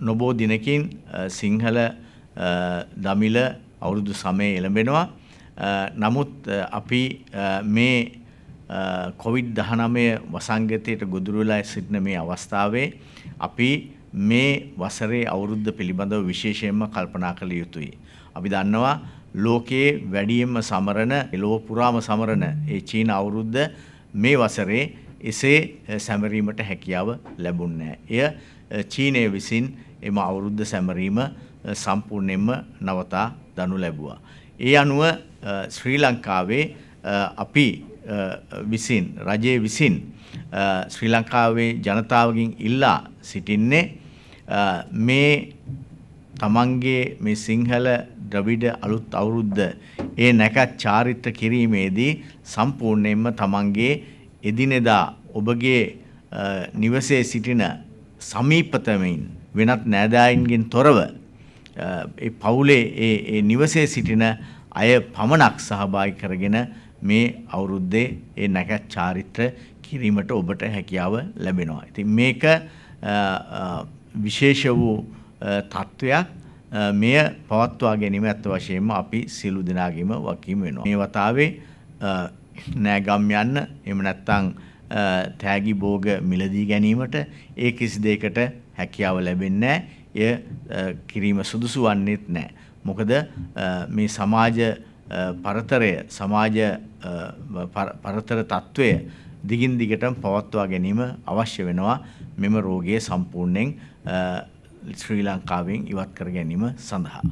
නොබෝ දිනකින් සිංහල දමිල අවුරුදු සමය එළඹෙනවා. නමුත් අපි මේ කොවිඩ් දහනමය වසංගතයට ගොදුරුලා සිටින මේ අවස්ථාවේ අපි මේ වසරේ අවුරුද්ධ පිළිබඳව විශේෂයෙන්ම කල්පනා කළ යුතුයි. අපි දන්නවා ලෝකයේ වැඩියෙන්ම සමරණ එලොව පුරාම සමරණ ඒ චීන අවුරුද්ද මේ වසරේ එසේ සැමරීමට හැකියාව ලැබුන්නේ නැහැ. එය චීනය විසින් එම අවුරුද්ද සැමරීම සම්පූර්ණයෙන්ම නවතා දනු ලැබුවා. ඒ අනුව ශ්‍රී ලංකාවේ අපි විසින් රජයේ විසින් ශ්‍රී ලංකාවේ ජනතාවගෙන් ඉල්ලා සිටින්නේ මේ තමන්ගේ මේ සිංහල ද්‍රවිඩ අලුත් අවුරුද්ද ඒ නැකත් චාරිත්‍ර කිරීමේදී සම්පූර්ණයෙන්ම තමන්ගේ එදිනෙදා ඔබගේ නිවසේ සිටින සමීපතමයින් වෙනත් නෑදායින්ගෙන් තොරව පවුලේ ඒ නිවසේ සිටින අය පමණක් සහභායි කරගෙන මේ අවුරුද්දේ ඒ නැකත් චාරිත්‍ර කිරීමට ඔබට හැකියාව ලැබෙනවා. ඉතින් මේක විශේෂ වූ තත්ත්වයක් මෙය පවත්වා ගැනීම ඇත්ත වශයෙන්ම අපි සියලු දෙනාගෙම වකීම වෙනවා. මේ වතාවේ නෑගම් යන්න එහෙම නැත්නම් තෑගි භෝග මිලදී ගැනීමට ඒ කිසි දෙයකට හැකියාව ලැබෙන්නේ එය කිරීම සුදුසු වන්නේත් නැහැ. මොකද මේ සමාජ පරතරය සමාජ පරතර తත්වය දිගින් දිගටම පවත්වා ගැනීම අවශ්‍ය වෙනවා මෙම රෝගය සම්පූර්ණයෙන් ශ්‍රී ලංකාවෙන් ඉවත් කර ගැනීම සඳහා